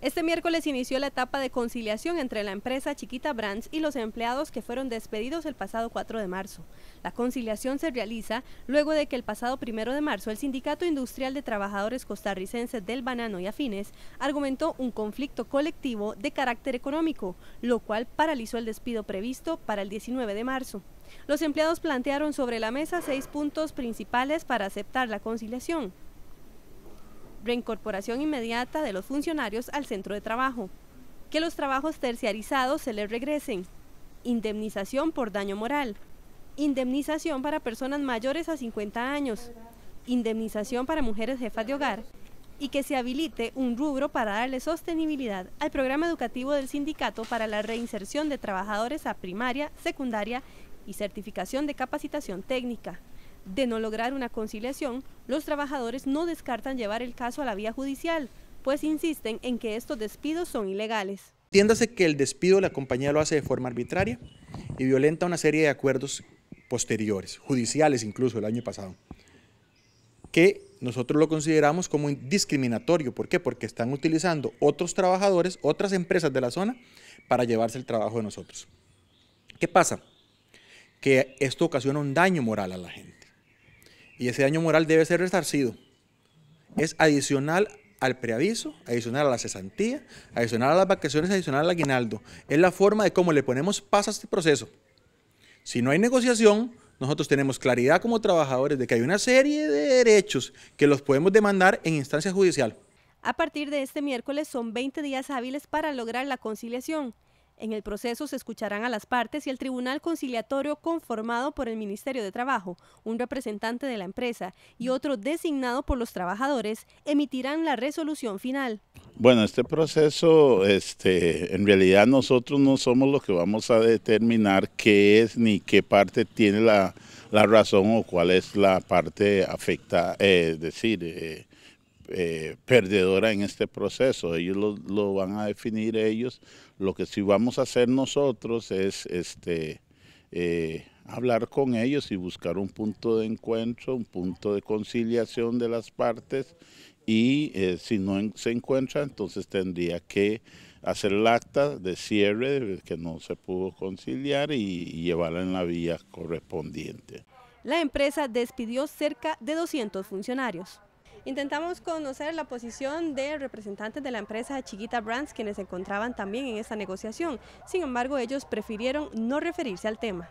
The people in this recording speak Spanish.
Este miércoles inició la etapa de conciliación entre la empresa Chiquita Brands y los empleados que fueron despedidos el pasado 4 de marzo. La conciliación se realiza luego de que el pasado 1 de marzo el Sindicato Industrial de Trabajadores Costarricenses del Banano y Afines argumentó un conflicto colectivo de carácter económico, lo cual paralizó el despido previsto para el 19 de marzo. Los empleados plantearon sobre la mesa seis puntos principales para aceptar la conciliación reincorporación inmediata de los funcionarios al centro de trabajo, que los trabajos terciarizados se les regresen, indemnización por daño moral, indemnización para personas mayores a 50 años, indemnización para mujeres jefas de hogar y que se habilite un rubro para darle sostenibilidad al programa educativo del sindicato para la reinserción de trabajadores a primaria, secundaria y certificación de capacitación técnica de no lograr una conciliación, los trabajadores no descartan llevar el caso a la vía judicial, pues insisten en que estos despidos son ilegales. Entiéndase que el despido la compañía lo hace de forma arbitraria y violenta una serie de acuerdos posteriores, judiciales incluso el año pasado, que nosotros lo consideramos como discriminatorio. ¿Por qué? Porque están utilizando otros trabajadores, otras empresas de la zona, para llevarse el trabajo de nosotros. ¿Qué pasa? Que esto ocasiona un daño moral a la gente. Y ese daño moral debe ser resarcido. Es adicional al preaviso, adicional a la cesantía, adicional a las vacaciones, adicional al aguinaldo. Es la forma de cómo le ponemos paso a este proceso. Si no hay negociación, nosotros tenemos claridad como trabajadores de que hay una serie de derechos que los podemos demandar en instancia judicial. A partir de este miércoles son 20 días hábiles para lograr la conciliación. En el proceso se escucharán a las partes y el tribunal conciliatorio conformado por el Ministerio de Trabajo, un representante de la empresa y otro designado por los trabajadores emitirán la resolución final. Bueno, este proceso, este, en realidad nosotros no somos los que vamos a determinar qué es ni qué parte tiene la, razón o cuál es la parte afectada, eh, es decir, eh, eh, perdedora en este proceso. Ellos lo, van a definir ellos. Lo que sí vamos a hacer nosotros es este, eh, hablar con ellos y buscar un punto de encuentro, un punto de conciliación de las partes y eh, si no se encuentra, entonces tendría que hacer el acta de cierre que no se pudo conciliar y llevarla en la vía correspondiente. La empresa despidió cerca de 200 funcionarios. Intentamos conocer la posición de representantes de la empresa Chiquita Brands, quienes se encontraban también en esta negociación. Sin embargo, ellos prefirieron no referirse al tema.